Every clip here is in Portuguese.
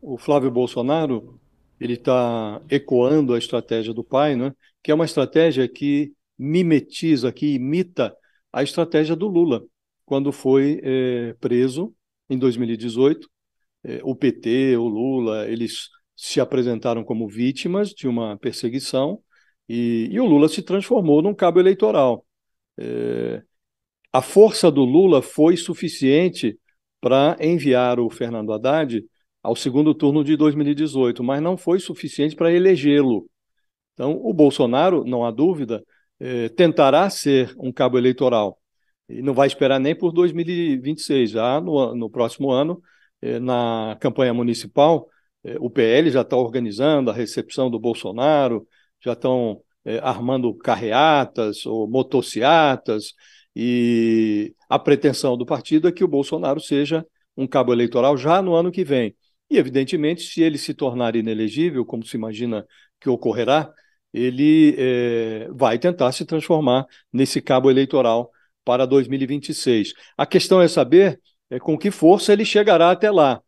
o, Flávio Bolsonaro ele está ecoando a estratégia do pai, né? que é uma estratégia que mimetiza, que imita a estratégia do Lula, quando foi é, preso em 2018. É, o PT, o Lula, eles se apresentaram como vítimas de uma perseguição e, e o Lula se transformou num cabo eleitoral. É, a força do Lula foi suficiente para enviar o Fernando Haddad ao segundo turno de 2018, mas não foi suficiente para elegê-lo. Então, o Bolsonaro, não há dúvida, eh, tentará ser um cabo eleitoral e não vai esperar nem por 2026. Já no, no próximo ano, eh, na campanha municipal, eh, o PL já está organizando a recepção do Bolsonaro, já estão armando carreatas ou motociatas, e a pretensão do partido é que o Bolsonaro seja um cabo eleitoral já no ano que vem. E, evidentemente, se ele se tornar inelegível, como se imagina que ocorrerá, ele é, vai tentar se transformar nesse cabo eleitoral para 2026. A questão é saber é, com que força ele chegará até lá.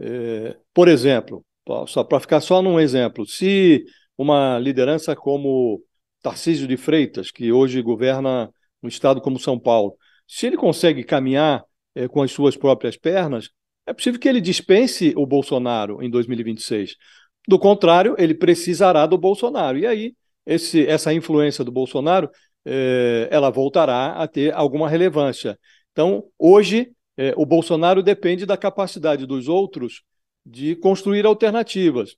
É, por exemplo, só para ficar só num exemplo, se uma liderança como Tarcísio de Freitas, que hoje governa um estado como São Paulo, se ele consegue caminhar com as suas próprias pernas, é possível que ele dispense o Bolsonaro em 2026. Do contrário, ele precisará do Bolsonaro. E aí, esse, essa influência do Bolsonaro, eh, ela voltará a ter alguma relevância. Então, hoje, eh, o Bolsonaro depende da capacidade dos outros de construir alternativas.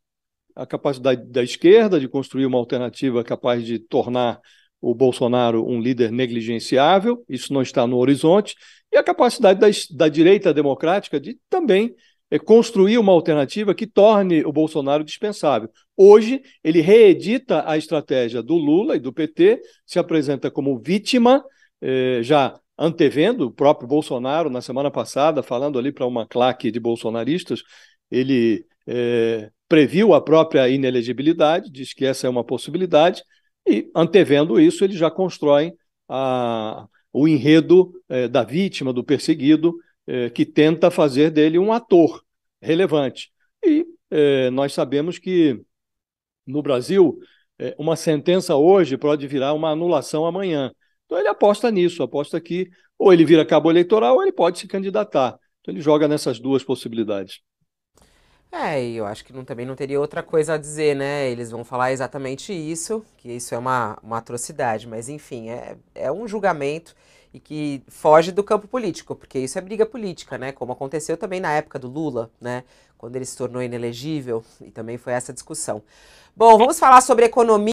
A capacidade da esquerda de construir uma alternativa capaz de tornar o Bolsonaro um líder negligenciável, isso não está no horizonte, e a capacidade da, da direita democrática de também é, construir uma alternativa que torne o Bolsonaro dispensável. Hoje, ele reedita a estratégia do Lula e do PT, se apresenta como vítima, eh, já antevendo o próprio Bolsonaro na semana passada, falando ali para uma claque de bolsonaristas, ele eh, previu a própria inelegibilidade, diz que essa é uma possibilidade, e, antevendo isso, eles já constroem a, o enredo eh, da vítima, do perseguido, eh, que tenta fazer dele um ator relevante. E eh, nós sabemos que, no Brasil, uma sentença hoje pode virar uma anulação amanhã. Então ele aposta nisso, aposta que ou ele vira cabo eleitoral ou ele pode se candidatar. Então ele joga nessas duas possibilidades. É, e eu acho que não, também não teria outra coisa a dizer, né? Eles vão falar exatamente isso, que isso é uma, uma atrocidade, mas enfim, é, é um julgamento e que foge do campo político, porque isso é briga política, né? Como aconteceu também na época do Lula, né? Quando ele se tornou inelegível, e também foi essa discussão. Bom, vamos falar sobre economia.